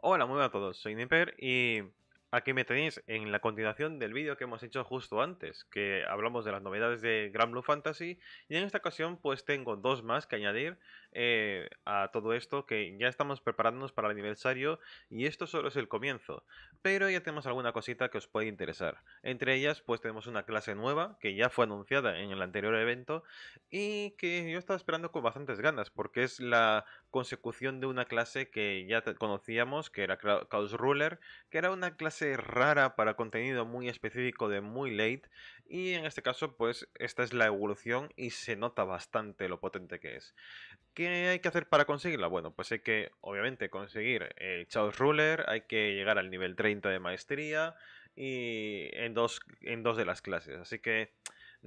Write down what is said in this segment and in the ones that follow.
Hola, muy buenas a todos, soy Nipper y Aquí me tenéis en la continuación del vídeo que hemos hecho justo antes, que hablamos de las novedades de Gran Blue Fantasy, y en esta ocasión pues tengo dos más que añadir eh, a todo esto, que ya estamos preparándonos para el aniversario, y esto solo es el comienzo, pero ya tenemos alguna cosita que os puede interesar. Entre ellas pues tenemos una clase nueva, que ya fue anunciada en el anterior evento, y que yo estaba esperando con bastantes ganas, porque es la consecución de una clase que ya conocíamos, que era Chaos Ruler, que era una clase rara para contenido muy específico de muy late y en este caso pues esta es la evolución y se nota bastante lo potente que es. ¿Qué hay que hacer para conseguirla? Bueno, pues hay que obviamente conseguir el Chaos Ruler, hay que llegar al nivel 30 de maestría y en dos, en dos de las clases, así que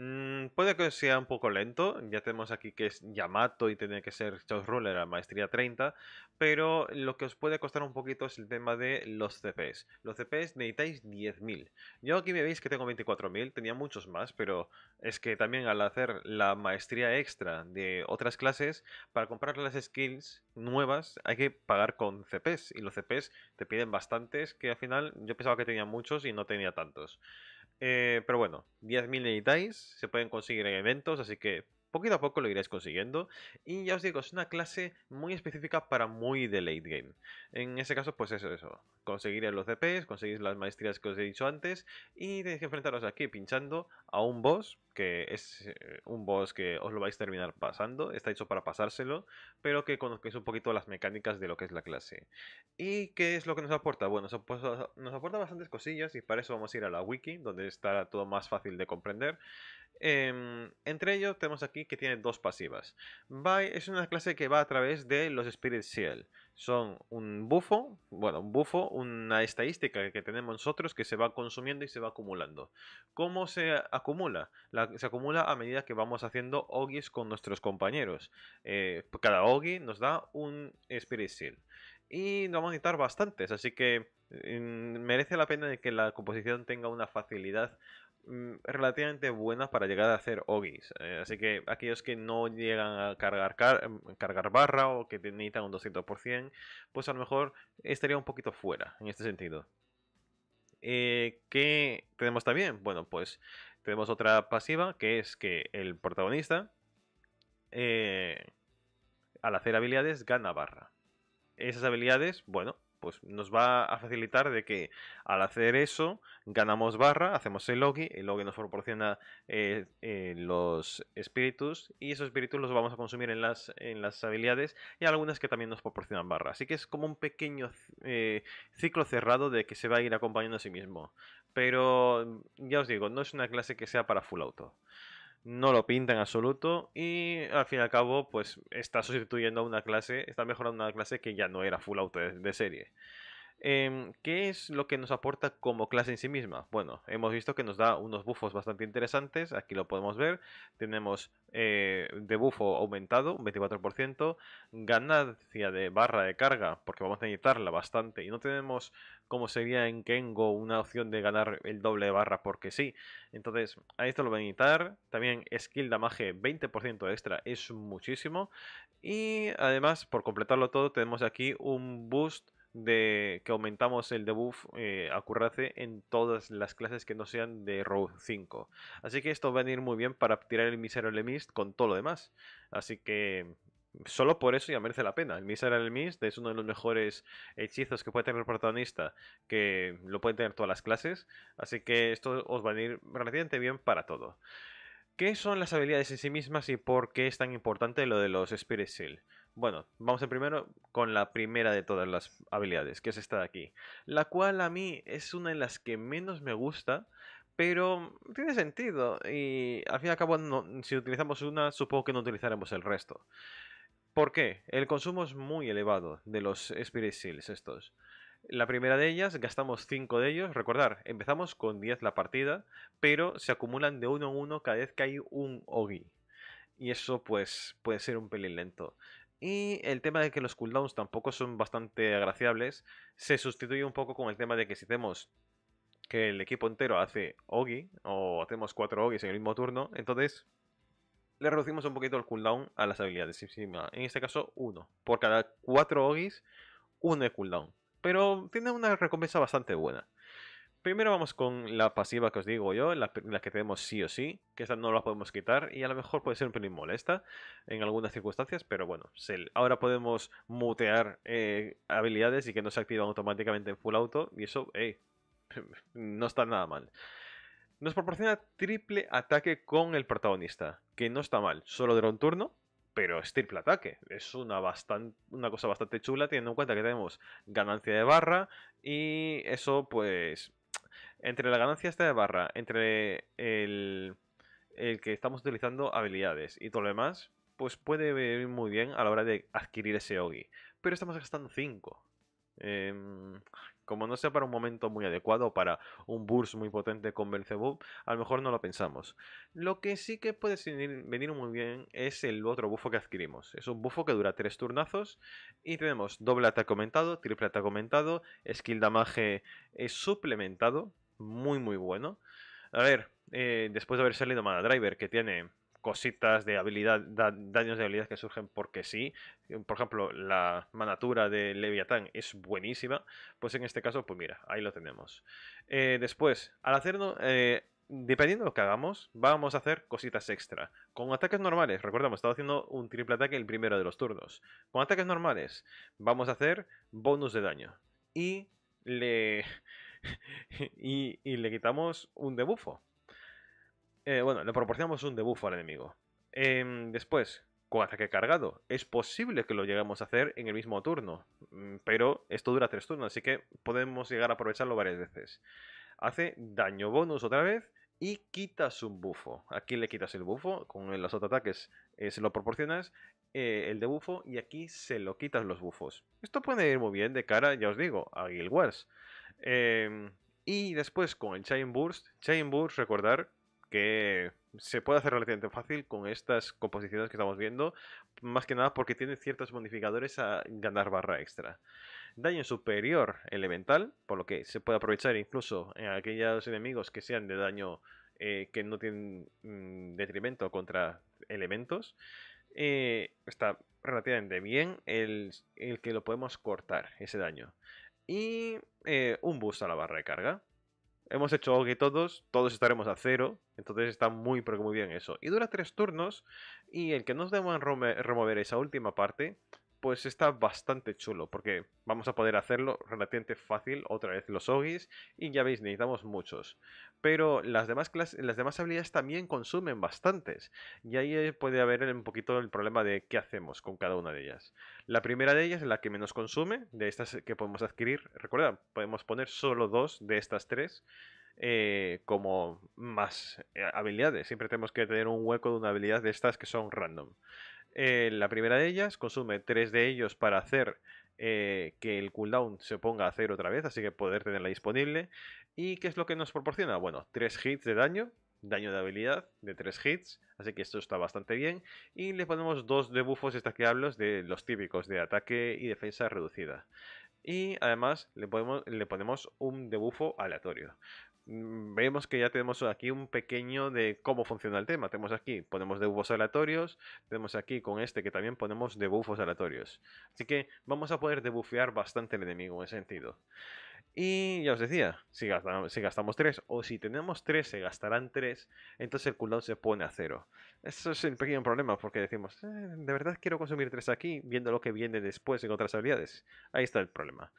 Mm, puede que sea un poco lento, ya tenemos aquí que es Yamato y tiene que ser Chaos Ruler a maestría 30, pero lo que os puede costar un poquito es el tema de los CPs. Los CPs necesitáis 10.000. Yo aquí me veis que tengo 24.000, tenía muchos más, pero es que también al hacer la maestría extra de otras clases, para comprar las skills nuevas hay que pagar con CPs, y los CPs te piden bastantes que al final yo pensaba que tenía muchos y no tenía tantos. Eh, pero bueno, 10.000 necesitáis, se pueden conseguir en eventos, así que poquito a poco lo iréis consiguiendo. Y ya os digo, es una clase muy específica para muy de late game. En ese caso, pues eso, eso. Conseguir los DPs, conseguir las maestrías que os he dicho antes y tenéis que enfrentaros aquí pinchando a un boss que es eh, un boss que os lo vais a terminar pasando, está hecho para pasárselo, pero que conozcáis un poquito las mecánicas de lo que es la clase. ¿Y qué es lo que nos aporta? Bueno, pues, ah, nos, aporta bastantes cosillas y para eso vamos a ir a la wiki, donde estará todo más fácil de comprender. Em, entre ellos tenemos aquí que tiene dos pasivas. es una clase que va a través de los Spirit Seal son un bufo, bueno, un bufo, una estadística que tenemos nosotros que se va consumiendo y se va acumulando. ¿Cómo se acumula? se acumula a medida que vamos haciendo ogis con nuestros compañeros. Eh, pues cada ogi nos da un Spirit Seal. Y nos vamos a necesitar bastantes, así que mm, merece la pena de que la composición tenga una facilidad Mm, relativamente buenas para llegar a hacer ogis. Eh, así que aquellos que no llegan a cargar, mm, cargar barra o que necesitan un 200%, pues a lo mejor estaría un poquito fuera en este sentido. Eh, ¿Qué tenemos también? Bueno, pues tenemos otra pasiva que es que el protagonista, eh, al hacer habilidades, gana barra. Esas habilidades, bueno, pues nos va a facilitar de que al hacer eso ganamos barra, hacemos el logi, el logi nos proporciona eh, eh, los espíritus y esos espíritus los vamos a consumir en las, en las habilidades y algunas que también nos proporcionan barra. Así que es como un pequeño eh, ciclo cerrado de que se va a ir acompañando a sí mismo. Pero ya os digo, no es una clase que sea para full auto no lo pinta en absoluto y al fin y al cabo pues está sustituyendo a una clase, está mejorando una clase que ya no era full auto de serie. Em, ¿Qué es lo que nos aporta como clase en sí misma? Bueno, hemos visto que nos da unos bufos bastante interesantes, aquí lo podemos ver, tenemos eh, de bufo aumentado, un 24%, ganancia de barra de carga, porque vamos a necesitarla bastante, y no tenemos como sería en Kengo una opción de ganar el doble de barra porque sí, entonces a esto lo voy a necesitar, también skill damage 20% extra es muchísimo, y además por completarlo todo tenemos aquí un boost de que aumentamos el debuff eh, a currace en todas las clases que no sean de Row 5. Así que esto va a venir muy bien para tirar el Miserable Mist con todo lo demás. Así que solo por eso ya merece la pena. El Miserable Mist es uno de los mejores hechizos que puede tener el protagonista, que lo pueden tener todas las clases. Así que esto os va a venir relativamente bien para todo. ¿Qué son las habilidades en sí mismas y por qué es tan importante lo de los Spirit Seal? Bueno, vamos en primero con la primera de todas las habilidades, que es esta de aquí. La cual a mí es una de las que menos me gusta, pero tiene sentido. Y al fin y al cabo, si utilizamos una, supongo que no utilizaremos el resto. ¿Por qué? El consumo es muy elevado de los Spirit Seals estos. La primera de ellas, gastamos 5 de ellos. Recordar, empezamos con 10 la partida, pero se acumulan de uno en uno cada vez que hay un Ogi. Y eso pues puede ser un pelín lento. Y el tema de que los cooldowns tampoco son bastante agraciables se sustituye un poco con el tema de que si hacemos que el equipo entero hace Ogi o hacemos cuatro Ogis en el mismo turno, entonces le reducimos un poquito el cooldown a las habilidades. En este caso, uno. Por cada cuatro Ogis, uno de cooldown. Pero tiene una recompensa bastante buena. Primero vamos con la pasiva que os digo yo, la, la, que tenemos sí o sí, que esta no la podemos quitar y a lo mejor puede ser un pelín molesta en algunas circunstancias, pero bueno, ahora podemos mutear eh, habilidades y que no se activan automáticamente en full auto y eso, hey, no está nada mal. Nos proporciona triple ataque con el protagonista, que no está mal, solo de un turno, pero es triple ataque. Es una, bastante, una cosa bastante chula teniendo en cuenta que tenemos ganancia de barra y eso pues entre la ganancia esta de barra, entre el, que estamos utilizando habilidades y todo lo demás, pues puede venir muy bien a la hora de adquirir ese Ogi. Pero estamos gastando 5. Em, como no sea para un momento muy adecuado, para un burst muy potente con Belzebub, a lo mejor no lo pensamos. Lo que sí que puede venir muy bien es el otro buffo que adquirimos. Es un bufo que dura 3 turnazos y tenemos doble ataque aumentado, triple ataque aumentado, skill damage eh, suplementado, muy, muy bueno. A ver, eh, después de haber salido Mana Driver, que tiene cositas de habilidad, daños de habilidad que surgen porque sí. Eh, por ejemplo, la manatura de Leviatán es buenísima. Pues en este caso, pues mira, ahí lo tenemos. Eh, después, al hacernos. dependiendo de lo que hagamos, vamos a hacer cositas extra. Con ataques normales, recordamos estaba haciendo un triple ataque el primero de los turnos. Con ataques normales, vamos a hacer bonus de daño. Y le y, le quitamos un debufo. Eh, bueno, le proporcionamos un debufo al enemigo. Em, después, con ataque cargado. Es posible que lo lleguemos a hacer en el mismo turno, mm, pero esto dura tres turnos, así que podemos llegar a aprovecharlo varias veces. Hace daño bonus otra vez y quitas un bufo. Aquí le quitas el bufo, con los otros ataques eh, se lo proporcionas, eh, el debufo y aquí se lo quitas los bufos. Esto puede ir muy bien de cara, ya os digo, a Guild Wars. Em, y después con el Chain Burst, Chain Burst, recordar que se puede hacer relativamente fácil con estas composiciones que estamos viendo, más que nada porque tiene ciertos modificadores a ganar barra extra. Daño superior elemental, por lo que se puede aprovechar incluso en aquellos enemigos que sean de daño eh, que no tienen mm, detrimento contra elementos. Eh, está relativamente bien el, el que lo podemos cortar, ese daño y eh, un boost a la barra de carga. Hemos hecho y todos, todos estaremos a cero, entonces está muy pero muy bien eso. Y dura tres turnos, y el que nos en remover esa última parte pues está bastante chulo, porque vamos a poder hacerlo relativamente fácil otra vez los ogis, y ya veis, necesitamos muchos. Pero las demás, clases, las demás habilidades también consumen bastantes, y ahí eh, puede haber un poquito el problema de qué hacemos con cada una de ellas. La primera de ellas es la que menos consume, de estas que podemos adquirir. Recuerda, podemos poner solo dos de estas tres. Eh, como más eh, habilidades. Siempre tenemos que tener un hueco de una habilidad de estas que son random. Eh, la primera de ellas consume tres de ellos para hacer eh, que el cooldown se ponga a hacer otra vez, así que poder tenerla disponible. ¿Y qué es lo que nos proporciona? Bueno, tres hits de daño, daño de habilidad de tres hits, así que esto está bastante bien. Y le ponemos dos que estaqueables de los típicos de ataque y defensa reducida. Y además le, le ponemos un debufo aleatorio. Mm, vemos que ya tenemos aquí un pequeño de cómo funciona el tema. Tenemos aquí, ponemos debufos aleatorios, tenemos aquí con este que también ponemos debufos aleatorios. Así que vamos a poder debufear bastante el enemigo en ese sentido. Y ya os decía, si gastamos, si 3 o si tenemos 3 se gastarán 3, entonces el cooldown se pone a 0. Eso es el pequeño problema porque decimos, eh, de verdad quiero consumir 3 aquí viendo lo que viene después en otras habilidades. Ahí está el problema.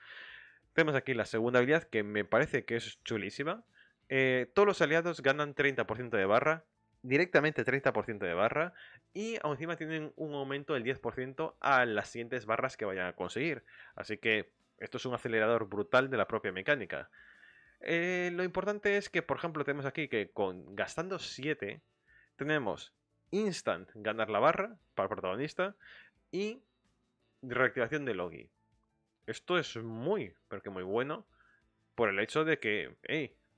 Tenemos aquí la segunda habilidad que me parece que es chulísima. Eh, todos los aliados ganan 30% de barra, directamente 30% de barra, y encima tienen un aumento del 10% a las siguientes barras que vayan a conseguir. Así que esto es un acelerador brutal de la propia mecánica. Eh, lo importante es que, por ejemplo, tenemos aquí que con gastando 7, tenemos instant ganar la barra para el protagonista y reactivación de Logi. Esto es muy, pero que muy bueno por el hecho de que,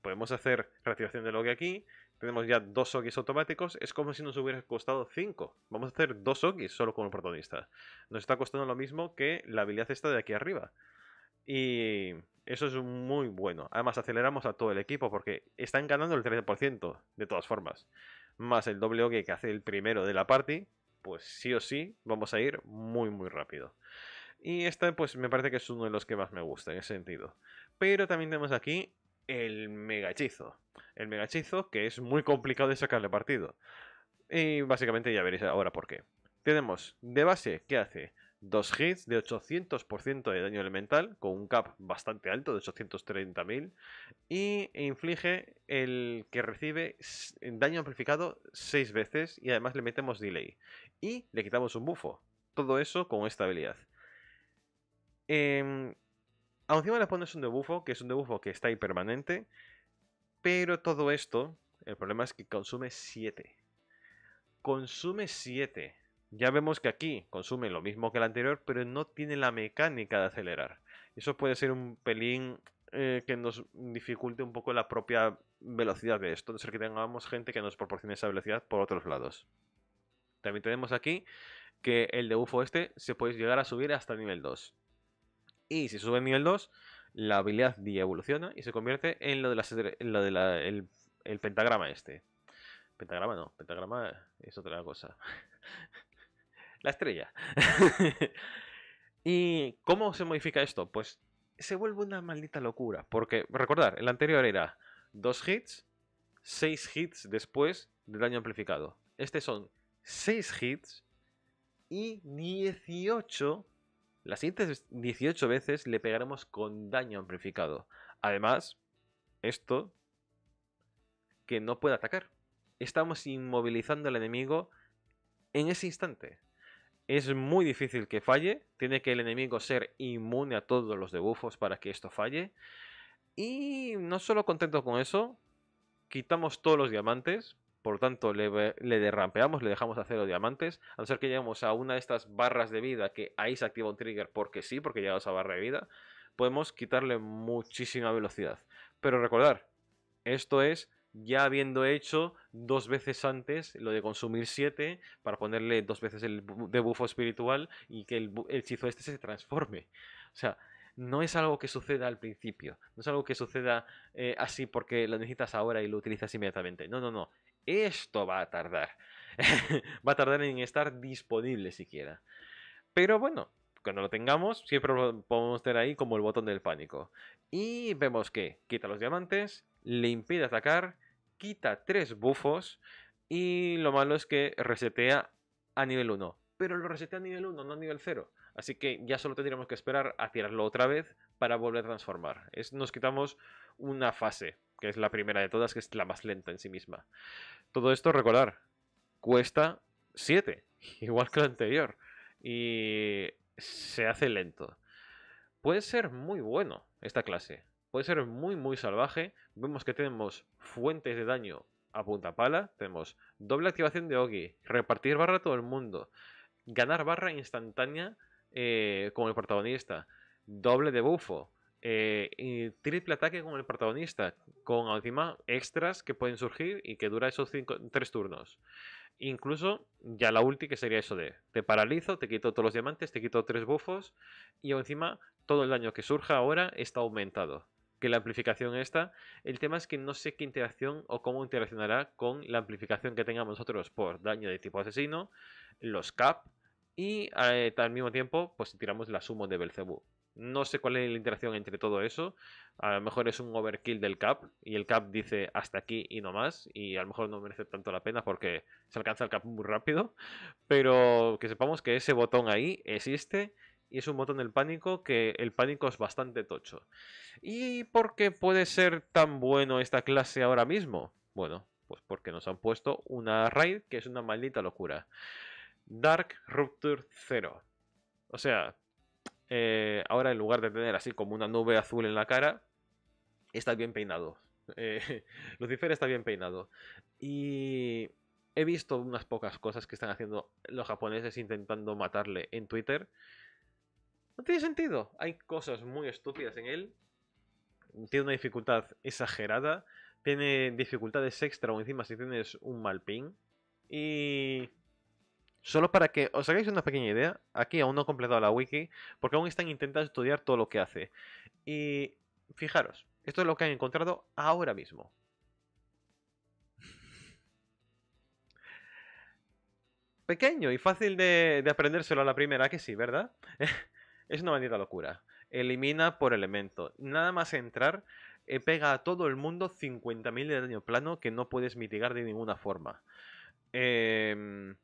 podemos hacer reactivación de log aquí. Tenemos ya dos Ogis automáticos. Es como si nos hubiera costado 5. Vamos a hacer dos Ogis solo con el protagonista. Nos está costando lo mismo que la habilidad esta de aquí arriba. Y eso es muy bueno. Además, aceleramos a todo el equipo porque están ganando el 13% de todas formas. Más el doble OG que hace el primero de la party, pues sí o sí vamos a ir muy, muy rápido. Y este, pues me parece que es uno de los que más me gusta en ese sentido. Pero también tenemos aquí el mega hechizo. El mega hechizo que es muy complicado de sacarle partido. Y básicamente ya veréis ahora por qué. Tenemos de base que hace dos hits de 800% de daño elemental, con un cap bastante alto de 830.000, y inflige el que recibe daño amplificado 6 veces y además le metemos delay. Y le quitamos un bufo. Todo eso con esta habilidad. Em, encima le pones un debuffo que es un debufo que está ahí permanente. Pero todo esto, el problema es que consume 7. Consume 7. Ya vemos que aquí consume lo mismo que el anterior, pero no tiene la mecánica de acelerar. Eso puede ser un pelín eh, que nos dificulte un poco la propia velocidad de esto. No ser que tengamos gente que nos proporcione esa velocidad por otros lados. También tenemos aquí que el debuffo este se puede llegar a subir hasta nivel 2. Y si sube nivel 2, la habilidad D evoluciona y se convierte en lo de, el, pentagrama este. Pentagrama no, pentagrama es otra cosa. la estrella. ¿Y cómo se modifica esto? Pues se vuelve una maldita locura. Porque, recordar, el anterior era 2 hits, 6 hits después del daño amplificado. Este son 6 hits y 18 las siguientes 18 veces le pegaremos con daño amplificado. Además, esto, que no puede atacar. Estamos inmovilizando al enemigo en ese instante. Es muy difícil que falle. Tiene que el enemigo ser inmune a todos los debufos para que esto falle. Y no solo contento con eso, quitamos todos los diamantes, por lo tanto, le, derrampeamos, le dejamos a cero diamantes. A no ser que lleguemos a una de estas barras de vida que ahí se activa un trigger porque sí, porque llegamos a barra de vida. Podemos quitarle muchísima velocidad. Pero recordar, esto es ya habiendo hecho dos veces antes lo de consumir 7 para ponerle dos veces el debufo espiritual y que el, hechizo este se transforme. O sea, no es algo que suceda al principio, no es algo que suceda eh, así porque lo necesitas ahora y lo utilizas inmediatamente. No, no, no. Esto va a tardar. va a tardar en estar disponible siquiera. Pero bueno, cuando lo tengamos, siempre lo podemos tener ahí como el botón del pánico. Y vemos que quita los diamantes, le impide atacar, quita tres bufos y lo malo es que resetea a nivel 1. Pero lo resetea a nivel 1, no a nivel 0. Así que ya solo tendríamos que esperar a tirarlo otra vez para volver a transformar. nos quitamos una fase que es la primera de todas, que es la más lenta en sí misma. Todo esto, recordar, cuesta 7, igual que la anterior, y se hace lento. Puede ser muy bueno esta clase, puede ser muy muy salvaje. Vemos que tenemos fuentes de daño a punta pala, tenemos doble activación de Ogi, repartir barra a todo el mundo, ganar barra instantánea eh, con como el protagonista, doble de bufo, eh, y triple ataque con el protagonista, con encima extras que pueden surgir y que dura esos 3 turnos. Incluso ya la ulti que sería eso de te paralizo, te quito todos los diamantes, te quito tres bufos y encima todo el daño que surja ahora está aumentado. Que la amplificación está, el tema es que no sé qué interacción o cómo interaccionará con la amplificación que tengamos nosotros por daño de tipo asesino, los cap y eh, al mismo tiempo pues tiramos la sumo de Belcebú no sé cuál es la interacción entre todo eso. A lo mejor es un overkill del cap y el cap dice hasta aquí y no más. Y a lo mejor no merece tanto la pena porque se alcanza el cap muy rápido. Pero que sepamos que ese botón ahí existe y es un botón del pánico que el pánico es bastante tocho. ¿Y por qué puede ser tan bueno esta clase ahora mismo? Bueno, pues porque nos han puesto una raid que es una maldita locura. Dark Rupture 0. O sea, eh, ahora en lugar de tener así como una nube azul en la cara, está bien peinado. Eh, Lucifer está bien peinado. Y he visto unas pocas cosas que están haciendo los japoneses intentando matarle en Twitter. No tiene sentido. Hay cosas muy estúpidas en él. Tiene una dificultad exagerada. Tiene dificultades extra o encima si tienes un mal ping. Y Solo para que os hagáis una pequeña idea, aquí aún no he completado la wiki, porque aún están intentando estudiar todo lo que hace. Y fijaros, esto es lo que han encontrado ahora mismo. Pequeño y fácil de, aprendérselo a la primera, que sí, ¿verdad? es una maldita locura. Elimina por elemento. Nada más entrar, eh, pega a todo el mundo 50.000 de daño plano que no puedes mitigar de ninguna forma. Eh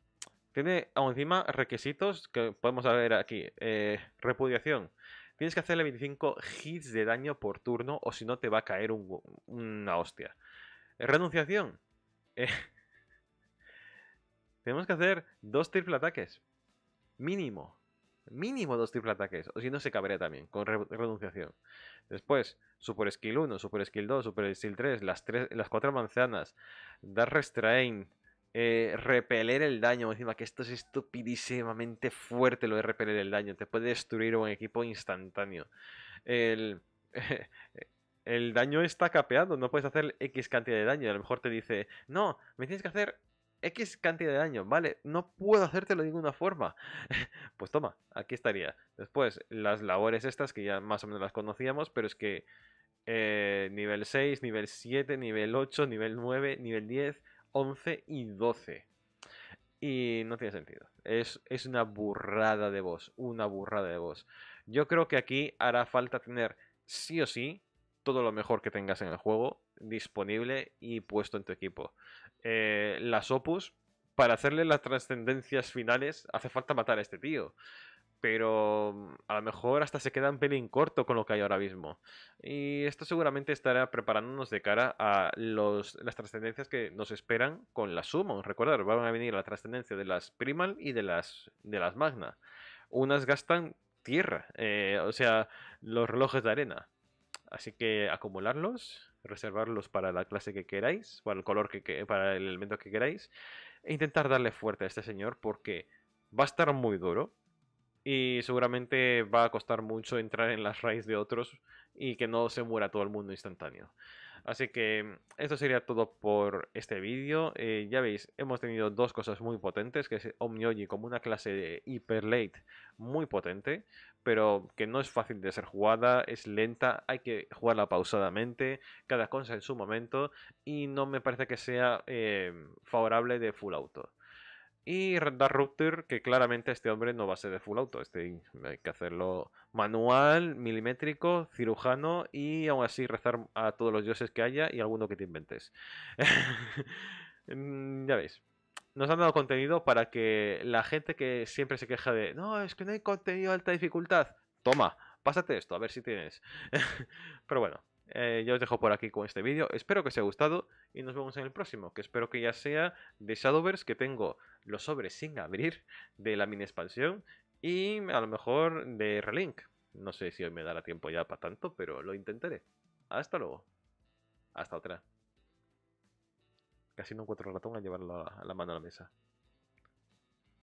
tiene aún encima requisitos que podemos ver aquí. Eh, repudiación. Tienes que hacerle 25 hits de daño por turno o si no te va a caer una hostia. Renunciación. Eh, tenemos que hacer dos triple ataques. Mínimo. Mínimo dos triple ataques. O si no, se cabría también con renunciación. Después, Super Skill 1, Super Skill 2, Super Skill 3, las, tres, las cuatro manzanas, Dar Restrain, eh, repeler el daño. Encima que esto es estupidísimamente fuerte lo de repeler el daño. Te puede destruir un equipo instantáneo. El, daño está capeando no puedes hacer X cantidad de daño. A lo mejor te dice, no, me tienes que hacer X cantidad de daño, ¿vale? No puedo hacértelo de ninguna forma. pues toma, aquí estaría. Después, las labores estas que ya más o menos las conocíamos, pero es que eh, nivel 6, nivel 7, nivel 8, nivel 9, nivel 10, 11 y 12. Y no tiene sentido. Es, una burrada de voz. Una burrada de voz. Yo creo que aquí hará falta tener sí o sí todo lo mejor que tengas en el juego disponible y puesto en tu equipo. Eh, las opus, para hacerle las trascendencias finales, hace falta matar a este tío pero a lo mejor hasta se queda un pelín corto con lo que hay ahora mismo. Y esto seguramente estará preparándonos de cara a las trascendencias que nos esperan con la Summon. Recordar, van a venir la trascendencia de las Primal y de las, de las Magna. Unas gastan tierra, eh, o sea, los relojes de arena. Así que acumularlos, reservarlos para la clase que queráis, para el color que, para el elemento que queráis, e intentar darle fuerte a este señor porque va a estar muy duro y seguramente va a costar mucho entrar en las raíces de otros y que no se muera todo el mundo instantáneo. Así que esto sería todo por este vídeo. Eh, ya veis, hemos tenido dos cosas muy potentes, que es Omnioji como una clase de hiper late muy potente, pero que no es fácil de ser jugada, es lenta, hay que jugarla pausadamente, cada cosa en su momento, y no me parece que sea eh, favorable de full auto. Y redar Rupture, que claramente este hombre no va a ser de full auto. Este hay que hacerlo manual, milimétrico, cirujano y aún así rezar a todos los dioses que haya y alguno que te inventes. Mm, ya veis. Nos han dado contenido para que la gente que siempre se queja de no, es que no hay contenido de alta dificultad. Toma, pásate esto, a ver si tienes. Pero bueno, eh, yo os dejo por aquí con este vídeo. Espero que os haya gustado y nos vemos en el próximo, que espero que ya sea de Shadowverse, que tengo los sobres sin abrir de la mini expansión y a lo mejor de Relink. No sé si hoy me dará tiempo ya para tanto, pero lo intentaré. Hasta luego. Hasta otra. Casi no encuentro el ratón a llevar la mano a la mesa.